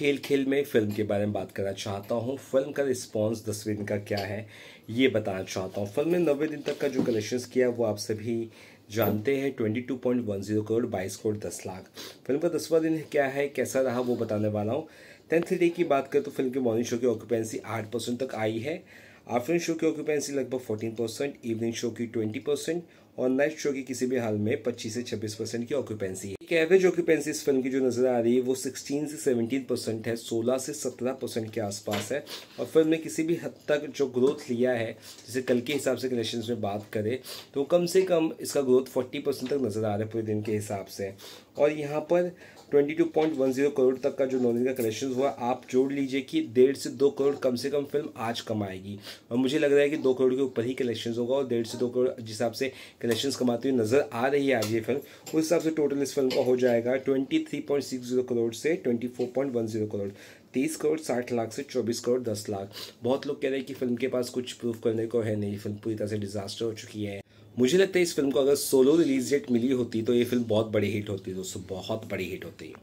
खेल खेल में फिल्म के बारे में बात करना चाहता हूँ फिल्म का रिस्पांस दसवें दिन का क्या है ये बताना चाहता हूँ फिल्म ने नब्बे दिन तक का जो कलेक्शंस किया वो आप सभी जानते हैं twenty two point one zero crore बाईस करोड़ दस लाख फिल्म का दसवां दिन क्या है कैसा रहा वो बताने वाला हूँ टेंथ डे की बात करें तो फिल्म के मॉर्निंग शो की ऑक्यूपेंसी आठ परसेंट तक आई है आफ्टरनून शो की ऑक्यूपेंसी लगभग फोर्टीन परसेंट इवनिंग शो की ट्वेंटी परसेंट और नाइट शो की किसी भी हाल में 25 से 26 परसेंट की ऑक्यूपेंसी है एक एवरेज ऑक्यूपेंसी इस फिल्म की जो नज़र आ रही है वो 16 से 17 परसेंट है 16 से 17 परसेंट के आसपास है और फिल्म ने किसी भी हद तक जो ग्रोथ लिया है जैसे कल के हिसाब से कलेक्शन में बात करें तो कम से कम इसका ग्रोथ फोर्टी परसेंट तक नज़र आ रहा है पूरे दिन के हिसाब से और यहाँ पर 22.10 करोड़ तक का जो नॉलेज का कलेक्शन हुआ आप जोड़ लीजिए कि डेढ़ से दो करोड़ कम से कम फिल्म आज कमाएगी और मुझे लग रहा है कि दो करोड़ के ऊपर ही कलेक्शन होगा और डेढ़ से दो करोड़ जिस हिसाब से कलेक्शंस कमाती हुई नज़र आ रही है आज ये फिल्म उस हिसाब से टोटल इस फिल्म का हो जाएगा twenty three point six zero crore से twenty four point one zero crore तीस करोड़ साठ लाख से चौबीस करोड़ दस लाख बहुत लोग कह रहे हैं कि फिल्म के पास कुछ प्रूफ करने को है नहीं फिल्म पूरी तरह से डिजास्टर हो चुकी है मुझे लगता है इस फिल्म को अगर सोलो रिलीज डेट मिली होती तो ये फिल्म बहुत बड़ी हिट होती दोस्तों बहुत बड़ी हिट होती